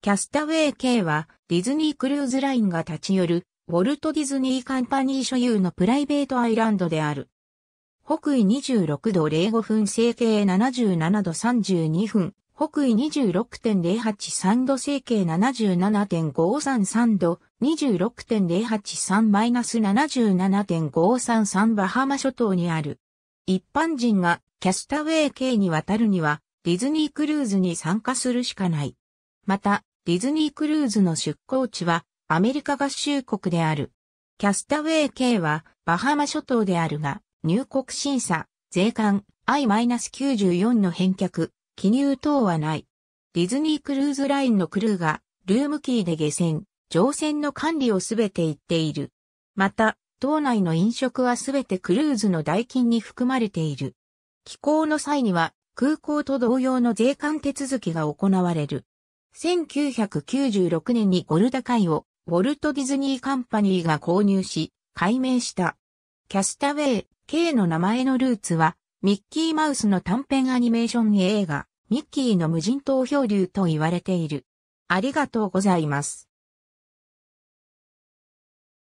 キャスタウェイ K はディズニークルーズラインが立ち寄るウォルト・ディズニー・カンパニー所有のプライベートアイランドである。北緯26度05分整形77度32分、北緯26.083度整形77.533度26.083-77.533バハマ諸島にある。一般人がキャスタウェイ K に渡るにはディズニークルーズに参加するしかない。また、ディズニークルーズの出港地はアメリカ合衆国である。キャスタウェイ K はバハマ諸島であるが、入国審査、税関、I-94 の返却、記入等はない。ディズニークルーズラインのクルーが、ルームキーで下船、乗船の管理をすべて言っている。また、島内の飲食はすべてクルーズの代金に含まれている。寄港の際には、空港と同様の税関手続きが行われる。1996年にゴルダ海をウォルト・ディズニー・カンパニーが購入し、改名した。キャスタウェイ、K の名前のルーツは、ミッキーマウスの短編アニメーション映画、ミッキーの無人島漂流と言われている。ありがとうございます。